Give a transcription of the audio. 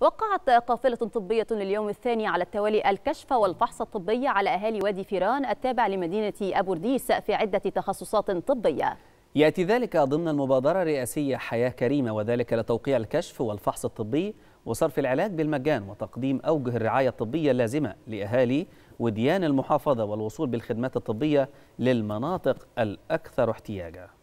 وقعت قافلة طبية لليوم الثاني على التوالي الكشف والفحص الطبي على أهالي وادي فيران التابع لمدينة أبورديس في عدة تخصصات طبية يأتي ذلك ضمن المبادرة الرئاسية حياة كريمة وذلك لتوقيع الكشف والفحص الطبي وصرف العلاج بالمجان وتقديم أوجه الرعاية الطبية اللازمة لأهالي وديان المحافظة والوصول بالخدمات الطبية للمناطق الأكثر احتياجاً